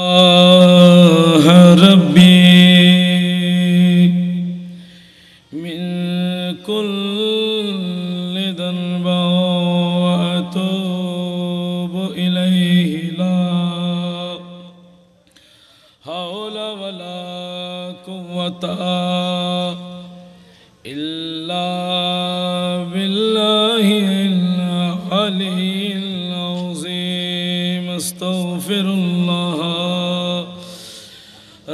الله ربي من كل ذنب وأتوب إليه لا حول ولا قوة إلا بالله العلي العظيم استغفر الله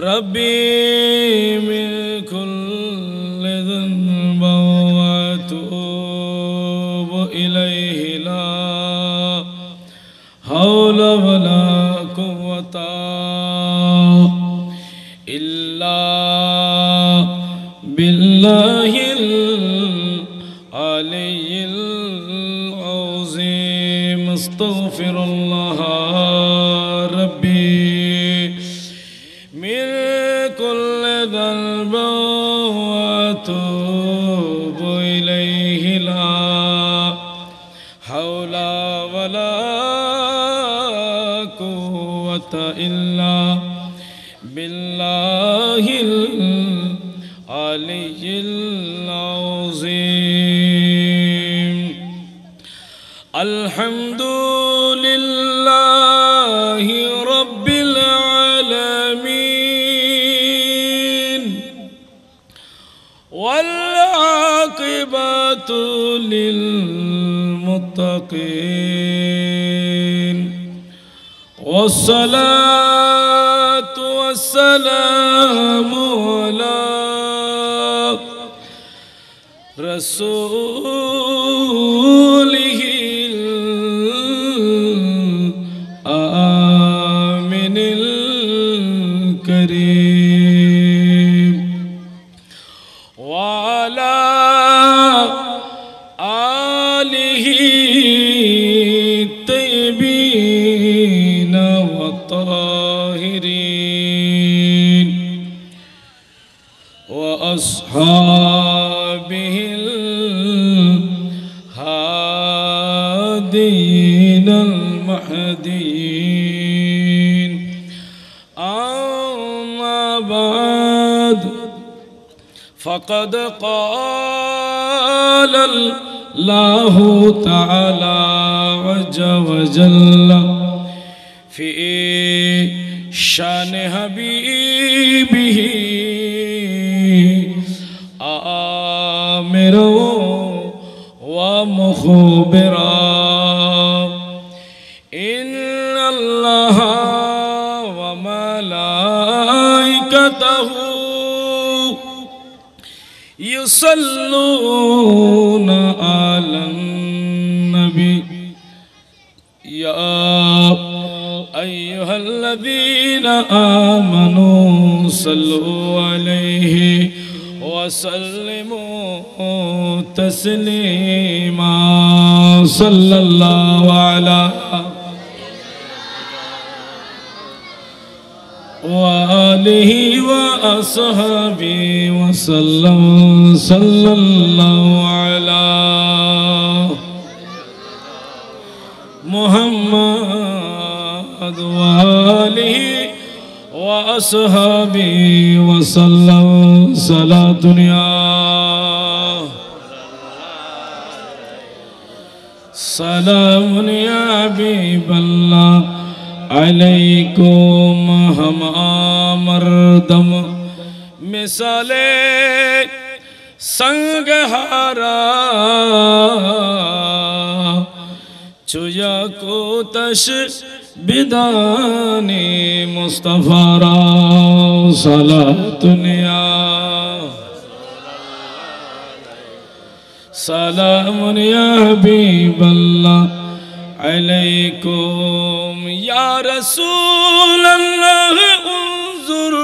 ربي من كل ذنب واتوب إليه لا حول ولا قوة إلا بالله العلي العظيم استغفر الله لا حول ولا ہولا کو بلاہل علی الحمد للمتقين والصلاة والسلام على رسول الطيبين والطاهرين وحده يصلون على النبي يا أيها الذين آمنوا صلوا عليه وسلموا تسليما صلى الله على وآله وأصحابي وسلم صلى الله على محمد وآله وأصحابي وسلم صلاة يا سلام يا حبيب الله علیکم لم ہمردم مثال ہارا چویا کو تش بدانی را صلاة دنیا سلام یا حبیب اللہ علیکم رسول اللہ انظر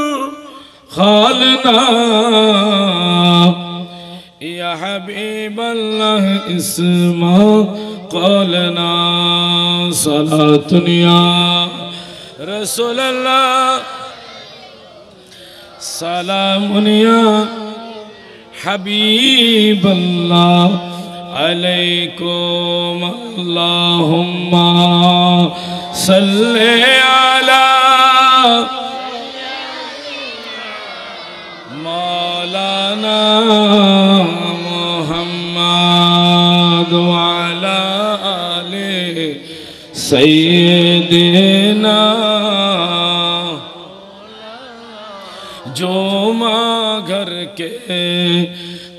خالنا یا حبیب اللہ اسما نا صلاة دنیا رسول اللہ سلام منیا حبیب اللہ علیکم اللہم ملاں سلے آوالا لے سہ سیدنا جو ماں گھر کے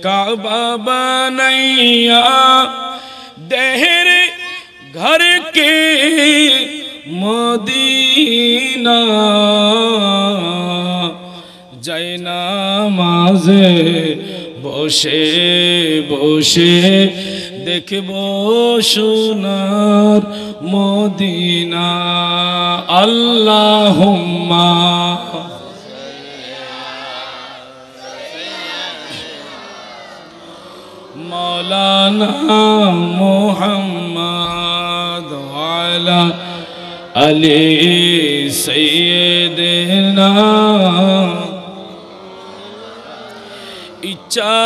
کعبہ بنائیا دہر گھر کے Medina যাই মাঝে বসে বসে দেখব সোনার মদিনা আল্লাহ মৌলানা মোহাম علی سیدنا ইচ্ছা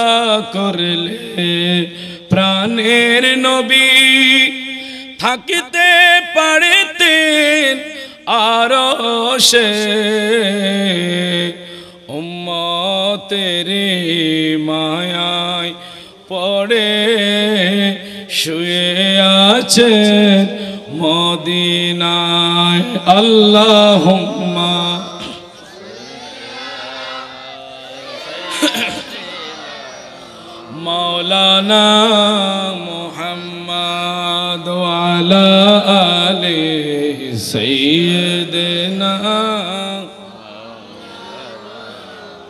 করলে প্রাণের নবী থাকিতে পারিতেন আরো সে উম্মতের মায়ায় পড়ে শুয়ে আছেন মদিনায় আল্লাহ মৌলানা মোহাম্মদ আলে সৈয়দনা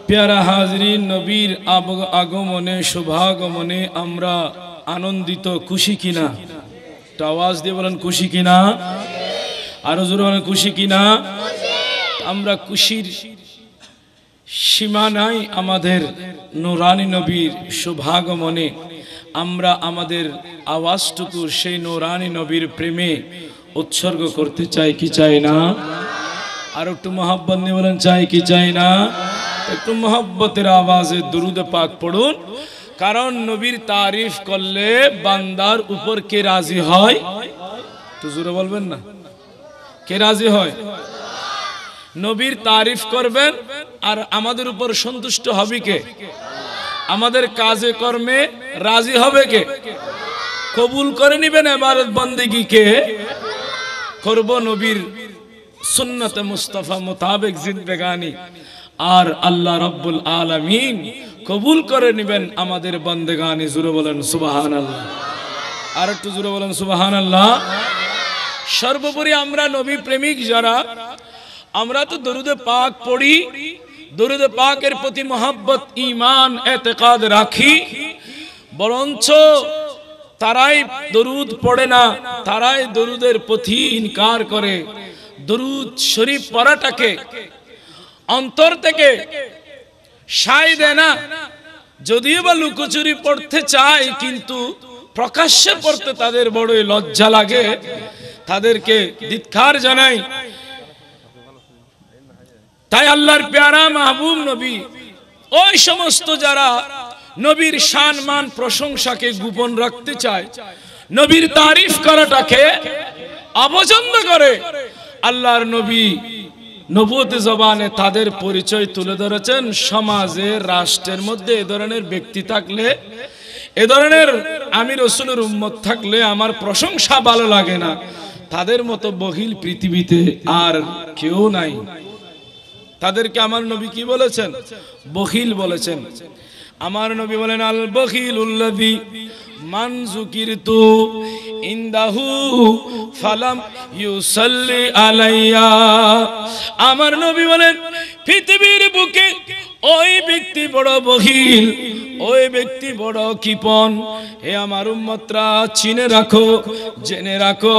প্যারা হাজরি নবীর আগমনে শুভাগমনে আমরা আনন্দিত খুশি কিনা একটা আওয়াজ দিয়ে বলেন খুশি কিনা আরো জোরে বলেন খুশি কিনা আমরা খুশির নাই আমাদের নুরানি নবীর শুভাগমনে আমরা আমাদের আওয়াজটুকু সেই নুরানি নবীর প্রেমে উৎসর্গ করতে চাই কি চাই না আর একটু মহাব্বত নিয়ে বলেন চাই কি চাই না একটু মহাব্বতের আওয়াজে দুরুদ পাক পড়ুন কারণ নবীর তারিফ করলে বান্দার উপর কে রাজি হয় তো জোরে বলবেন না কে রাজি হয় নবীর তারিফ করবেন আর আমাদের উপর সন্তুষ্ট হবে কে আমাদের কাজে কর্মে রাজি হবে কে কবুল করে নিবেন এবারত বন্দেগি কে করব নবীর সুন্নতে মুস্তাফা মোতাবেক জিদ বেগানি আর আল্লাহ রব্বুল আলমিন কবুল করে নেবেন আমাদের বন্দে গানি জুড়ে বলেন সুবাহান আল্লাহ আর একটু জুড়ে বলেন সুবাহান আল্লাহ সর্বোপরি আমরা নবী প্রেমিক যারা আমরা তো দরুদে পাক পড়ি দরুদে পাকের প্রতি মোহাব্বত ইমান এতেকাদ রাখি বরঞ্চ তারাই দরুদ পড়ে না তারাই দরুদের প্রতি ইনকার করে দরুদ শরীফ পড়াটাকে অন্তর থেকে সাই দেয় না যদিও বা লুকোচুরি পড়তে চায় কিন্তু প্রকাশ্যে পড়তে তাদের বড়ই লজ্জা লাগে তাদেরকে ধিৎকার জানাই তাই আল্লাহর প্যারা মাহবুব নবী ওই সমস্ত যারা নবীর শান মান প্রশংসাকে গোপন রাখতে চায় নবীর তারিফ করাটাকে অপছন্দ করে আল্লাহর নবী নবুয়তি জবানে তাদের পরিচয় তুলে ধরেছেন সমাজে রাষ্ট্রের মধ্যে এ ধরনের ব্যক্তি থাকলে এ ধরনের আমি রসুলের উম্মত থাকলে আমার প্রশংসা ভালো লাগে না তাদের মতো বহিল পৃথিবীতে আর কেউ নাই তাদেরকে আমার নবী কি বলেছেন বহিল বলেছেন আমার নবী বলেন আল বখিলুল্লাযী মান যুকিরতু ইনদাহু ফালাম ইউসাল্লি আলাইয়া আমার নবী বলেন পৃথিবীর বুকে ওই ব্যক্তি বড় বখিল ওই ব্যক্তি বড় কিপন হে আমার উম্মতরা চিনে রাখো জেনে রাখো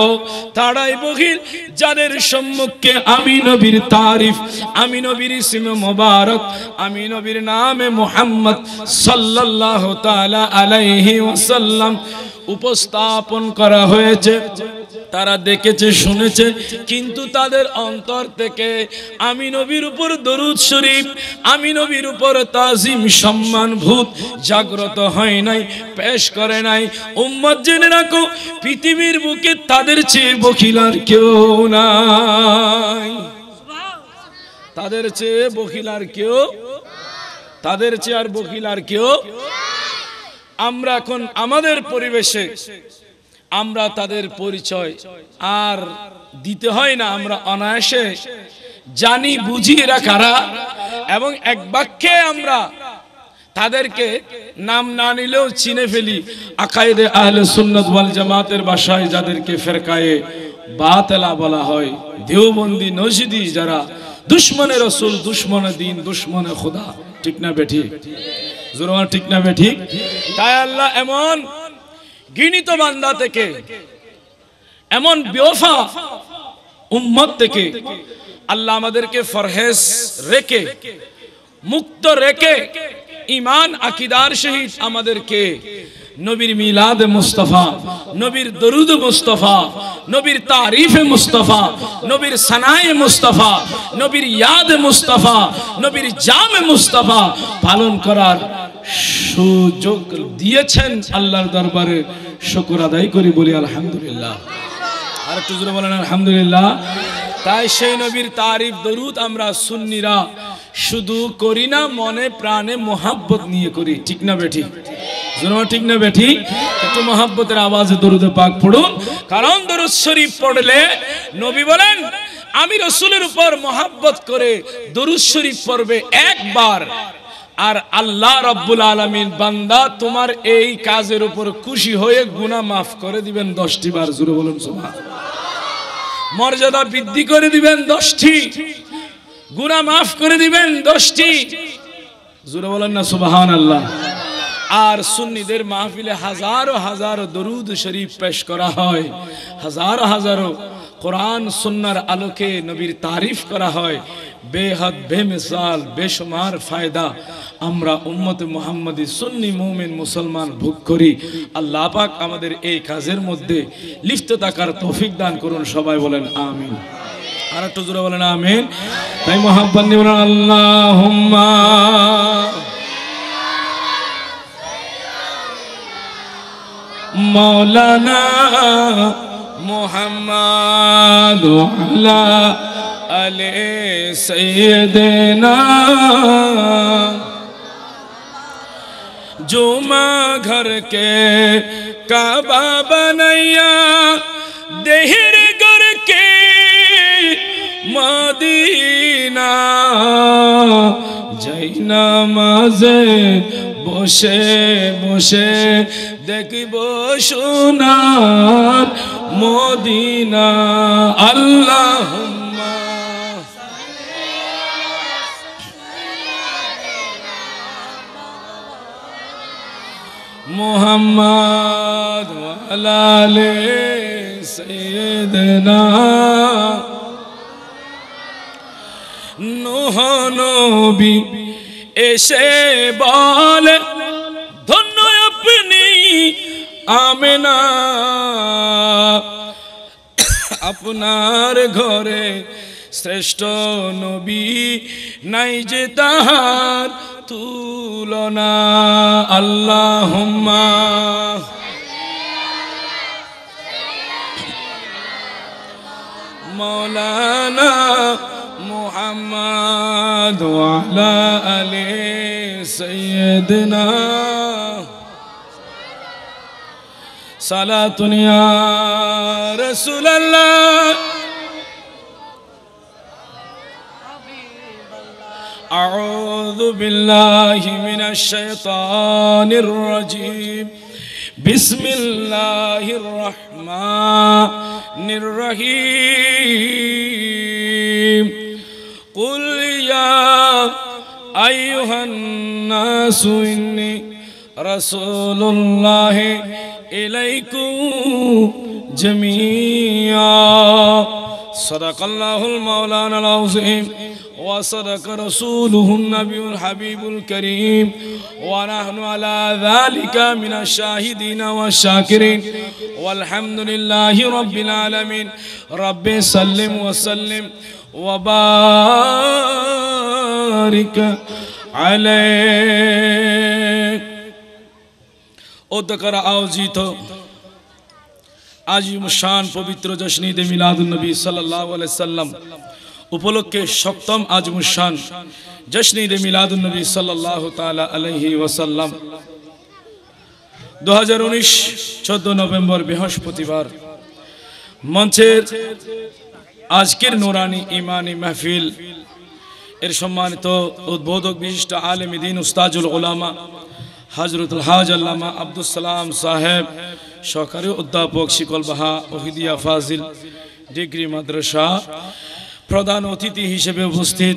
তারাই বহিল যাদের সম্মুখে আমি নবীর তারিফ আমি নবীর ইসিম মোবারক আমি নবীর নামে মোহাম্মদ সাল্লাহ তালা আলাইহি ওসাল্লাম উপস্থাপন করা হয়েছে তারা দেখেছে শুনেছে কিন্তু তাদের অন্তর থেকে আমি নবীর উপর দরুদ শরীফ আমি নবীর উপর তাজিম সম্মান ভূত জাগ্রত হয় নাই পেশ করে নাই উম্মত জেনে রাখো পৃথিবীর বুকে তাদের চেয়ে বকিলার কেউ নাই তাদের চেয়ে বকিলার কেউ তাদের চেয়ে আর বকিলার কেউ আমরা এখন আমাদের পরিবেশে আমরা তাদের পরিচয় আর দিতে হয় না আমরা অনায়াসে জানি বুঝি এরা কারা এবং এক বাক্যে আমরা তাদেরকে নাম না নিলেও চিনে ফেলি আকাইদে আহলে সুন্নত ওয়াল জামাতের বাসায় যাদেরকে ফেরকায়ে বাতলা বলা হয় দেওবন্দি নজিদি যারা দুশ্মনে রসুল দুশ্মনে দিন দুশ্মনে খোদা ঠিক না বেঠিক জোরমা ঠিক না বেঠিক তাই আল্লাহ এমন গিনিত বান্দা থেকে এমন বেওফা উম্মত থেকে আল্লাহ আমাদেরকে ফরহেজ রেখে মুক্ত রেখে ইমান আকিদার শহীদ আমাদেরকে নবীর মিলাদ মুস্তফা নবীর দরুদ মুস্তফা নবীর তারিফে মুস্তফা নবীর সানায় মুস্তফা নবীর ইয়াদ মুস্তফা নবীর জাম মুস্তফা পালন করার সুযোগ দিয়েছেন আল্লাহর দরবারে শুকর আদায় করি বলি আলহামদুলিল্লাহ আর একটু জোরে বলেন আলহামদুলিল্লাহ তাই সেই নবীর তারিফ দরুদ আমরা সুন্নিরা শুধু করি না মনে প্রাণে মোহাব্বত নিয়ে করি ঠিক না বেঠি ঠিক না বেঠি একটু মোহাব্বতের আওয়াজে দরুদে পাক পড়ুন কারণ দরুদ শরীফ পড়লে নবী বলেন আমি রসুলের উপর মোহাব্বত করে দরুদ শরীফ পড়বে একবার আর আল্লাহ রব্বুল আলমিন বান্দা তোমার এই কাজের উপর খুশি হয়ে গুণা মাফ করে দিবেন দশটি বার জুড়ে বলুন সোমা মর্যাদা বৃদ্ধি করে দিবেন দশটি গুণা মাফ করে দিবেন দশটি জুড়ে বলেন না সুবাহান আল্লাহ আর সুন্নিদের মাহফিলে হাজারো হাজারো দরুদ শরীফ পেশ করা হয় হাজারো হাজারো কোরআন সন্ন্যার আলোকে নবীর তারিফ করা হয় বেহাদ বেমিসাল বেসমার ফায়দা আমরা উম্মতে মোহাম্মদি সুন্নি মৌমিন মুসলমান ভোগ করি আল্লাহ পাক আমাদের এই কাজের মধ্যে লিপ্ত থাকার তৌফিক দান করুন সবাই বলেন আমিন আর একটু জোরে বলেন আমিন তাই মোহাম্মদ আল্লাহ মৌলানা محمد وعلى آل سيدنا جمع گھر کے کعبہ بنیا دہر گھر کے মদিনা যাই নামাজে بوشے বসে দেখব সোনার মদিনা আল্লাহ মোহাম্মদ ওয়ালালে সৈদনা নোহ নবী এসে বলে ধন্য আপনি আমেনা আপনার ঘরে শ্রেষ্ঠ নবী নাই যে তাহার তুলনা আল্লাহ মৌলানা মোহাম্মদ আলে সৈয়দনা সালা তুনিয়া رسول الله أعوذ بالله من الشيطان الرجيم بسم الله الرحمن الرحيم قل يا أيها الناس إني رسول الله إليكم جميعا صدق الله المولانا العظيم وصدق رسوله النبي الحبيب الكريم ونحن على ذلك من الشاهدين والشاكرين والحمد لله رب العالمين رب سلم وسلم وبارك عليك ادكر تو আজিম শান পবিত্র জশনীদ মিলাদুলনবী সাল্লাহ সাল্লাম উপলক্ষে সপ্তম আজমুল শান জশনীদে মিলাদুলনবী সাল্লাহ তালা আলহি ওয়াসাল্লাম দু হাজার উনিশ চোদ্দ নভেম্বর বৃহস্পতিবার মঞ্চের আজকের নোরানি ইমানি মাহফিল এর সম্মানিত উদ্বোধক বিশিষ্ট আলেম দিন উস্তাজুল ওলামা হজরতুল হাজ আল্লামা আব্দুল সালাম সাহেব সহকারী অধ্যাপক শিকল বাহা ওহিদিয়া ফাজিল ডিগ্রি মাদ্রাসা প্রধান অতিথি হিসেবে উপস্থিত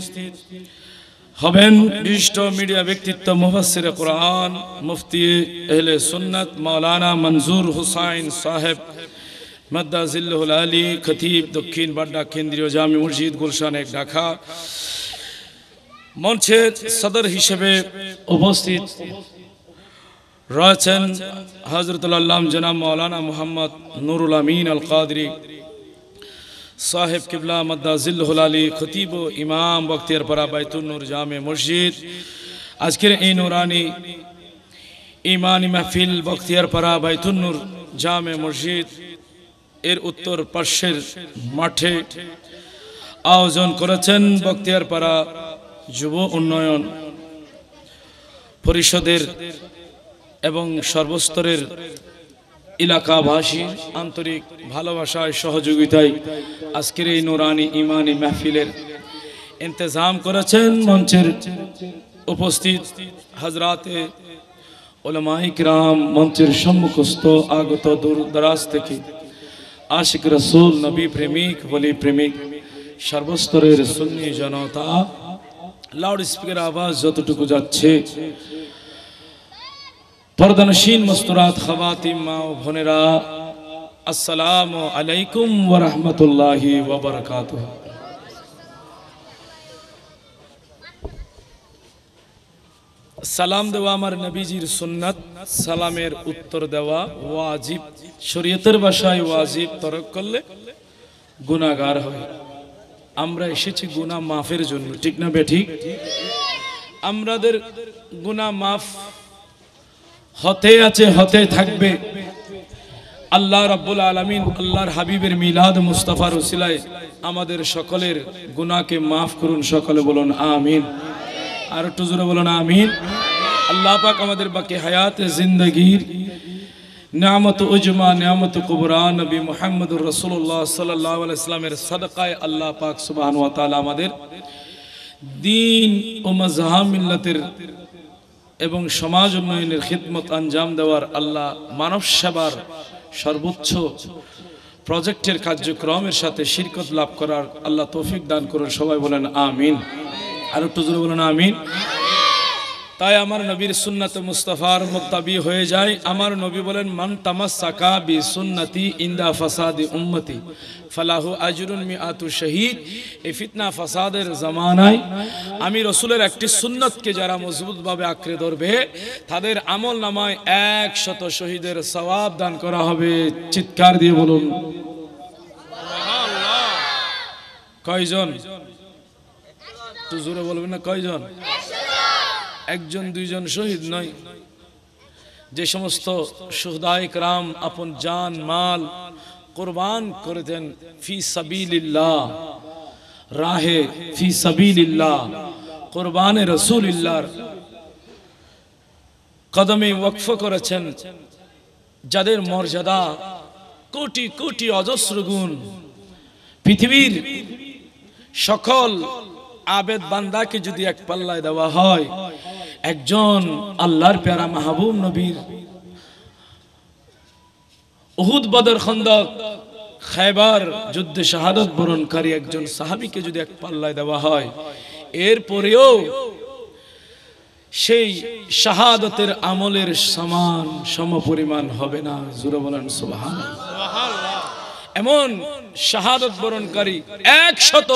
হবেন বিশিষ্ট মিডিয়া ব্যক্তিত্ব মুফাসির কোরআন মুফতি এহলে সুন্নত মৌলানা মনজুর হুসাইন সাহেব মদ্দাজিল্লুল আলী খতিব দক্ষিণ বাড্ডা কেন্দ্রীয় জামি মসজিদ গুলশান এক ঢাকা মঞ্চের সদর হিসেবে উপস্থিত রয়েছেন হজরতুল্লাহ জনাব মৌলানা মোহাম্মদ নুরুল আমিন আল কাদরি সাহেব কিবলা মদ্দাজিল্লুল আলী খতিব ইমাম বক্তিয়ার পরা বাইতুল জামে মসজিদ আজকের এই নুরানি ইমানি মাহফিল বক্তিয়ার পরা বাইতুন্নুর জামে মসজিদ এর উত্তর পার্শ্বের মাঠে আয়োজন করেছেন বক্তিয়ার পাড়া যুব উন্নয়ন পরিষদের এবং সর্বস্তরের এলাকাভাষী আন্তরিক ভালোবাসায় সহযোগিতায় আজকের এই নুরানি ইমানি মাহফিলের ইন্তজাম করেছেন মঞ্চের উপস্থিত হাজরাতে ওলামাহিক রাম মঞ্চের সম্মুখস্থ আগত দূর দরাজ থেকে আশিক রসুল নবী প্রেমিক বলি প্রেমিক সর্বস্তরের সুন্নি জনতা লাউড স্পিকার আওয়াজ যতটুকু যাচ্ছে পর্দানসীন মস্তুরাত খাবাতি মা ও ভনেরা আসসালামু আলাইকুম ওয়া রাহমাতুল্লাহি ওয়া বারাকাতুহু সালাম দেওয়া আমার নবীজির সুন্নাত সালামের উত্তর দেওয়া ওয়াজিব শরীয়তের ভাষায় ওয়াজিব তরক করলে গুনাহগার হয় আমরা এসেছি গুনাহ মাফের জন্য ঠিক না বে ঠিক আমাদের গুনাহ মাফ হতে আছে হতে থাকবে আল্লাহ রাব্বুল আলমিন আল্লাহর হাবিবের মিলাদ মুস্তাফার উসিলায় আমাদের সকলের গুণাকে মাফ করুন সকলে বলুন আমিন আর একটু জোরে বলুন আমিন আল্লাহ পাক আমাদের বাকি হায়াত জিন্দগির নামত উজমা নামত কুবরা নবী মোহাম্মদ রসুল্লাহ সাল্লাহ ইসলামের সদকায় আল্লাহ পাক সুবাহ আমাদের দিন ও মজাহ মিল্লাতের এবং সমাজ উন্নয়নের খিদমত আঞ্জাম দেওয়ার আল্লাহ মানব সেবার সর্বোচ্চ প্রজেক্টের কার্যক্রমের সাথে শিরকত লাভ করার আল্লাহ তৌফিক দান করুন সবাই বলেন আমিন আর একটু জোরে বলেন আমিন তাই আমার নবীর সুন্নাত মুস্তাফার মোত্তাবি হয়ে যায় আমার নবী বলেন মান তামাসাকা বি সুন্নতি ইন্দা ফাসাদি উম্মতি ফালাহু আজরুন আতু শহীদ এই ফিতনা ফাসাদের জামানায় আমি রসুলের একটি সুন্নতকে যারা মজবুতভাবে আঁকড়ে ধরবে তাদের আমল নামায় শত শহীদের সবাব দান করা হবে চিৎকার দিয়ে বলুন কয়জন তো জোরে বলবেন না কয়জন একজন দুইজন শহীদ নয় যে সমস্ত সুহদায়ক রাম আপন জান মাল কোরবান করেছেন ফি সাবিল্লাহ রাহে ফি সাবিল্লাহ কোরবানে রসুলিল্লাহর কদমে ওয়াকফ করেছেন যাদের মর্যাদা কোটি কোটি অজস্র গুণ পৃথিবীর সকল আবেদ বান্দাকে যদি এক পাল্লায় দেওয়া হয় একজন আল্লাহর প্যারা মাহবুব নবীর উহুদ বদর খন্দক খাইবার যুদ্ধে শাহাদত বরণকারী একজন সাহাবিকে যদি এক পাল্লায় দেওয়া হয় এর পরেও সেই শাহাদতের আমলের সমান সমপরিমাণ হবে না জুরে বলেন সুবাহান এমন শাহাদত বরণকারী একশত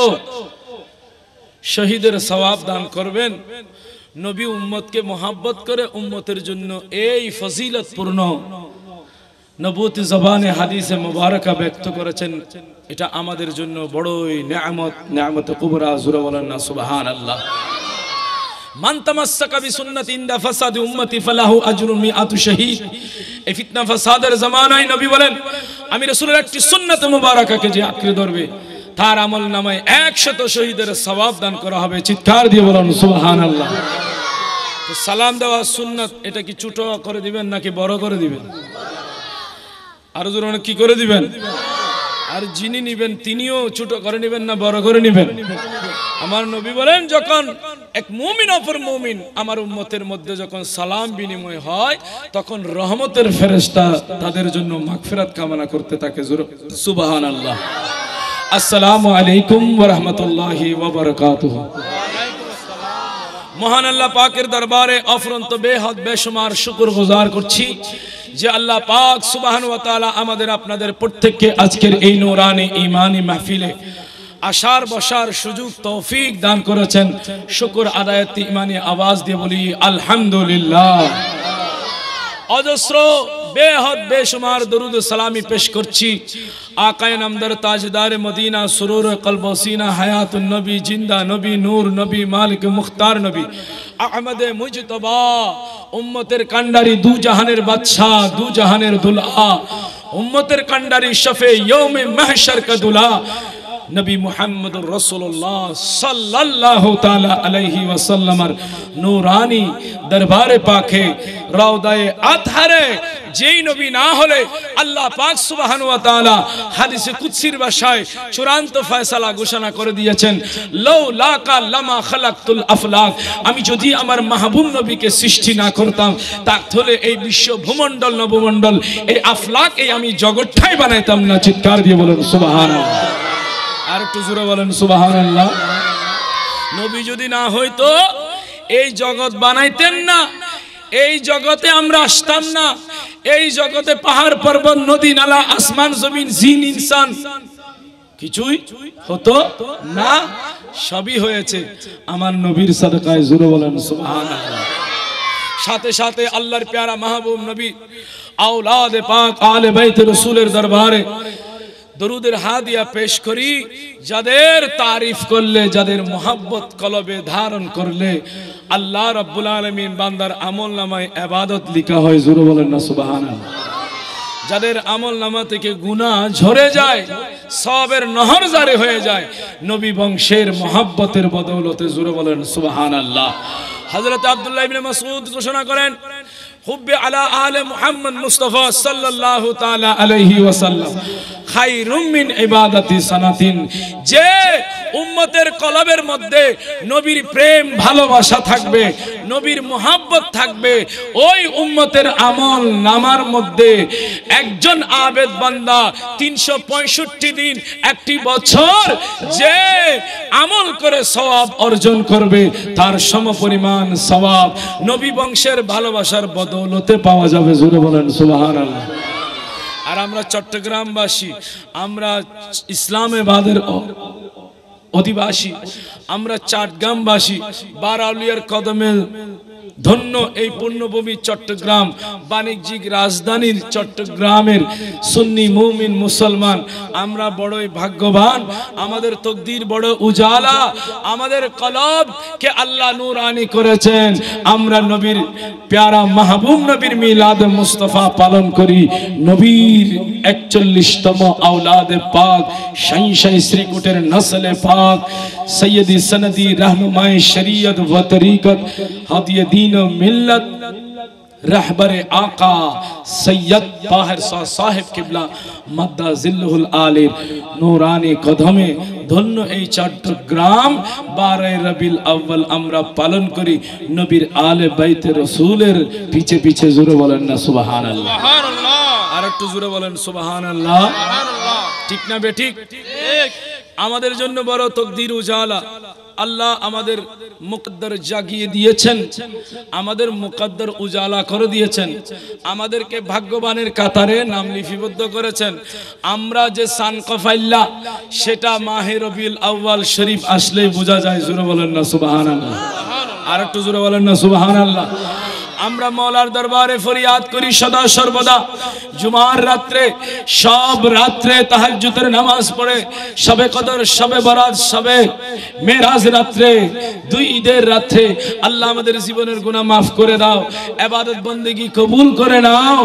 শহীদের সবাব দান করবেন নবী উম্মতকে মোহাব্বত করে উম্মতের জন্য এই পূর্ণ নবুত জবানে হাদিসে মুবারকা ব্যক্ত করেছেন এটা আমাদের জন্য বড়ই নিয়ামত নিয়ামত কুবরা জুরা বলেন না সুবহানাল্লাহ মান তামাসসাকা সুন্নতি ইনদা ফাসাদি উম্মতি ফালাহু আজরুন মিআতু শাহীদ এই ফিতনা ফাসাদের জামানায় নবী বলেন আমি রাসূলের একটি সুন্নাত মুবারাকাকে যে আঁকড়ে ধরবে তার আমল নামায় একশত শহীদের সবাব দান করা হবে চিৎকার দিয়ে বলুন সুলহান আল্লাহ সালাম দেওয়া সুন্নাত এটা কি ছোট করে দিবেন নাকি বড় করে দিবেন আরো ধরুন কি করে দিবেন আর যিনি নিবেন তিনিও ছোট করে নিবেন না বড় করে নিবেন আমার নবী বলেন যখন এক মুমিন অপর মুমিন আমার উম্মতের মধ্যে যখন সালাম বিনিময় হয় তখন রহমতের ফেরেস্তা তাদের জন্য মাগফিরাত কামনা করতে তাকে জোর সুবাহান আল্লাহ আসসালামু আলাইকুম রহমতুল্লাহ মহান আল্লাহ পাকের দরবারে অফরন্ত বেহদ বেসমার শুকুর গুজার করছি যে আল্লাহ পাক সুবাহন ওয়াতালা আমাদের আপনাদের প্রত্যেককে আজকের এই নোরানি ইমানি মাহফিলে আশার বসার সুযোগ তৌফিক দান করেছেন শুকুর আদায়তি ইমানি আওয়াজ দিয়ে বলি আলহামদুলিল্লাহ অজস্র বেহদ বেশুমার দরুদ সালামি পেশ করছি আকায় নামদার তাজদার মদিনা সরুর কলবসিনা হায়াতুল নবী জিন্দা নবী নূর নবী মালিক মুখতার নবী আহমদে মুজতবা উম্মতের কান্ডারি দু জাহানের বাদশাহ দু জাহানের দুলহা উম্মতের কান্ডারি শফে ইয়ৌমে মাহশার কা দুলহা নবী মুহাম্মদ রসুল্লাহ সাল্লাহ তালা আলহি ওয়াসাল্লামার নুরানি দরবারে পাখে রাউদায়ে আধারে যেই নবী না হলে আল্লাহ পাক সুবাহান ওয়া তাআলা হাদিসে কুদসির ভাষায় চূড়ান্ত ফয়সালা ঘোষণা করে দিয়েছেন লৌ লাকা লামা খালাকতুল আফলাক আমি যদি আমার মাহবুব নবীকে সৃষ্টি না করতাম তাহলে এই বিশ্ব ভূমণ্ডল নবমণ্ডল এই আফলাক এই আমি জগৎটাই বানাইতাম না চিৎকার দিয়ে বলুন সুবহানাল্লাহ আর জোরে বলেন সুবহানাল্লাহ নবী যদি না হইতো এই জগৎ বানাইতেন না এই জগতে আমরা আসতাম না এই জগতে পাহাড় পর্বত নদী নালা আসমান জমিন জিন ইনসান কিছুই হতো না সবই হয়েছে আমার নবীর সাদকায় জুড়ে বলেন সাথে সাথে আল্লাহর প্যারা মাহবুব নবী আউলাদ পাক আলে বাইতে রসুলের দরবারে দরুদের হাদিয়া পেশ করি যাদের তারিফ করলে যাদের মোহাব্বত কলবে ধারণ করলে আল্লাহ রব্বুল আলমিন বান্দার আমল নামায় আবাদত লিখা হয় জুরু বলেন না সুবাহান যাদের আমল নামা থেকে গুণা ঝরে যায় সবের নহর জারে হয়ে যায় নবী বংশের মহাব্বতের বদৌলতে জুড়ে বলেন সুবাহান আল্লাহ হজরত আবদুল্লাহ ইবিন মাসুদ ঘোষণা করেন হুব্বে আলা আলে মুহাম্মদ মুস্তফা সাল্লাল্লাহু তাআলা আলাইহি ওয়াসাল্লাম খাইরুমিন ইবাদাতি সানাতিন যে উম্মতের কলবের মধ্যে নবীর প্রেম ভালোবাসা থাকবে নবীর মোহাব্বত থাকবে ওই উম্মতের আমল নামার মধ্যে একজন আবেদ বান্দা তিনশো দিন একটি বছর যে আমল করে সওয়াব অর্জন করবে তার সমপরিমাণ সওয়াব নবী বংশের ভালোবাসার বদৌলতে পাওয়া যাবে জুড়ে বলেন সুবহানাল্লাহ আর আমরা চট্টগ্রামবাসী আমরা ইসলামেবাদের অধিবাসী আমরা চাটগ্রামবাসী বারাউলিয়ার কদমে ধন্য এই পূর্ণভূমি চট্টগ্রাম বাণিজ্যিক রাজধানীর চট্টগ্রামের সুন্নি মুমিন মুসলমান আমরা বড়ই ভাগ্যবান আমাদের তকদির বড় উজালা আমাদের কে আল্লাহ নূরানি করেছেন আমরা নবীর প্যারা মাহবুব নবীর মিলাদ মুস্তফা পালন করি নবীর একচল্লিশতম আওলাদে পাক সাই সাই শ্রীকুটের নসলে পাক সৈয়দি সনদি রহনুমায় শরীয়ত ও তরিকত দিন و ملت رہبر آقا سید باہر سا صاحب قبلہ مدہ ذلہ العالم نورانی قدم دھن اے چٹ گرام بارے ربی الاول امرہ پلن کری نبیر آل بیت رسول پیچھے پیچھے زور والن سبحان اللہ عرق زور والن سبحان اللہ ٹھیک نہ بے ٹھیک آمدر جن برو تقدیر اجالہ আল্লাহ আমাদের মুকদ্দর জাগিয়ে দিয়েছেন আমাদের মুকদ্দর উজালা করে দিয়েছেন আমাদেরকে ভাগ্যবানের কাতারে নাম লিপিবদ্ধ করেছেন আমরা যে সান কফাইল্লা সেটা মাহে রবিল আউ্বাল শরীফ আসলেই বোঝা যায় জোরে বলেন না সুবাহান আল্লাহ আর একটু জোরে বলেন না সুবাহান আল্লাহ আমরা মলার দরবারে ফরিয়াদ করি সদা সর্বদা জুমার রাত্রে সব রাত্রে জুতের নামাজ পড়ে সবে কদর সবে বরাজ সবে মেরাজ রাত্রে দুই ঈদের রাত্রে আল্লাহ আমাদের জীবনের গুণা মাফ করে দাও এবাদত বন্দেগী কবুল করে নাও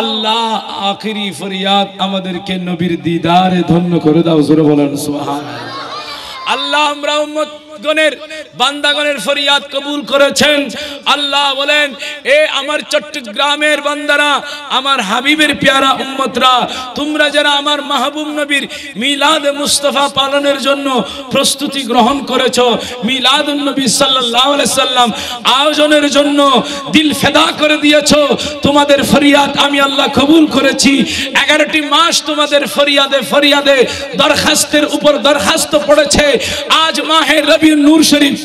আল্লাহ আখিরি ফরিয়াদ আমাদেরকে নবীর দিদারে ধন্য করে দাও জোরে বলেন সোহান আল্লাহ আল্লাহ আমরা গণের বান্দাগণের ফরিয়াদ কবুল করেছেন আল্লাহ বলেন এ আমার চট্টগ্রামের বান্দারা আমার হাবিবের পেয়ারা উম্মতরা তোমরা যারা আমার মাহবুব নবীর মিলাদ মুস্তফা পালনের জন্য প্রস্তুতি গ্রহণ করেছ মিলাদ নবী সাল্লাহ সাল্লাম আয়োজনের জন্য দিল ফেদা করে দিয়েছ তোমাদের ফরিয়াদ আমি আল্লাহ কবুল করেছি এগারোটি মাস তোমাদের ফরিয়াদে ফরিয়াদে দরখাস্তের উপর দরখাস্ত পড়েছে আজ মাহে রবি নূর শরীফ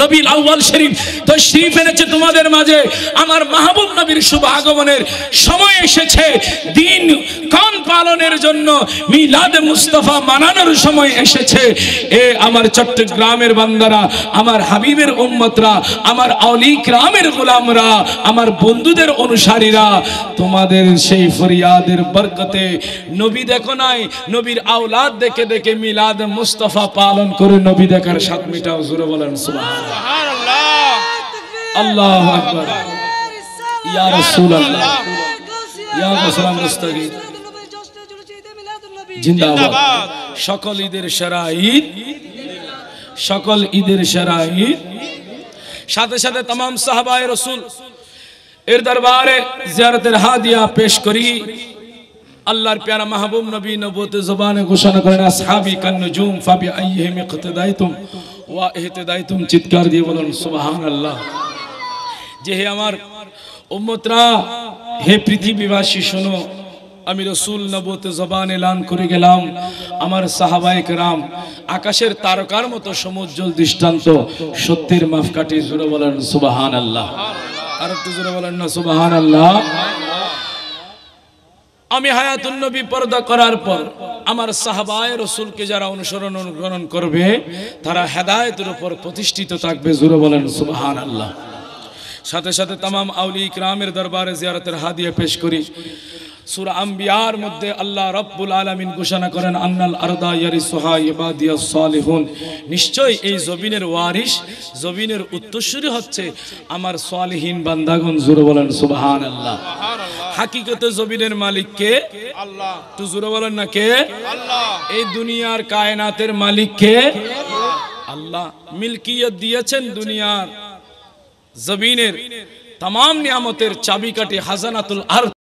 রবি আউ্বাল শরীফ তো শরীফ এনেছে তোমাদের মাঝে আমার মাহবুব নবীর শুভ আগমনের সময় এসেছে দিন কান পালনের জন্য মিলাদ মুস্তফা মানানোর সময় এসেছে এ আমার চট্টগ্রামের বান্দারা আমার হাবিবের উম্মতরা আমার গ্রামের গোলামরা আমার বন্ধুদের অনুসারীরা তোমাদের সেই ফরিয়াদের বরকতে নবী দেখো নাই নবীর আওলাদ দেখে দেখে মিলাদ মুস্তফা পালন করে করে নবী দেখার সাত মিটাও জোরে বলেন সকল ঈদের সেরা ঈদ সকল ঈদের সেরা ঈদ সাথে সাথে তাম সাহাবায় রসুল এর দরবারে জিয়ারতের হাদিয়া পেশ করি আল্লাহর প্যারা মাহবুব নবী নবতে জবানে ঘোষণা করেন আসহাবি কান্নুজুম ফাবি আইহিম ইকতিদাইতুম ওয়া ইহতিদাইতুম চিৎকার দিয়ে বলুন সুবহানাল্লাহ যে হে আমার উম্মতরা হে পৃথিবীবাসী শোনো আমি রসুল নবতে জবান এলান করে গেলাম আমার সাহাবায়ক রাম আকাশের তারকার মতো সমুজ্জ্বল দৃষ্টান্ত সত্যের কাটিয়ে জুড়ে বলেন সুবাহান আল্লাহ আর একটু জুড়ে বলেন না সুবাহান আল্লাহ আমি হায়াতুল নবী পর্দা করার পর আমার সাহাবায় রসুলকে যারা অনুসরণ অনুকরণ করবে তারা হেদায়তের উপর প্রতিষ্ঠিত থাকবে জুরো বলেন সুবাহান আল্লাহ সাথে সাথে তাম আউলি ইকরামের দরবারে জিয়ারতের হাদিয়া পেশ করি সুরা আম্বিয়ার মধ্যে আল্লাহ রব্বুল আলমিন ঘোষণা করেন আন্নাল আরদা ইয়ারি সোহা ইবাদিয়া সালেহুন নিশ্চয়ই এই জবিনের ওয়ারিস জবিনের উত্তরসূরি হচ্ছে আমার সোয়ালিহীন বান্দাগন জুরে বলেন সুবাহান আল্লাহ হাকিকতে জবিনের মালিক কে আল্লাহ তো জুরে বলেন না কে আল্লাহ এই দুনিয়ার কায়নাতের মালিক কে আল্লাহ মিল্কিয়ত দিয়েছেন দুনিয়ার জবিনের তাম নিয়ামতের চাবিকাঠি হাজানাতুল আর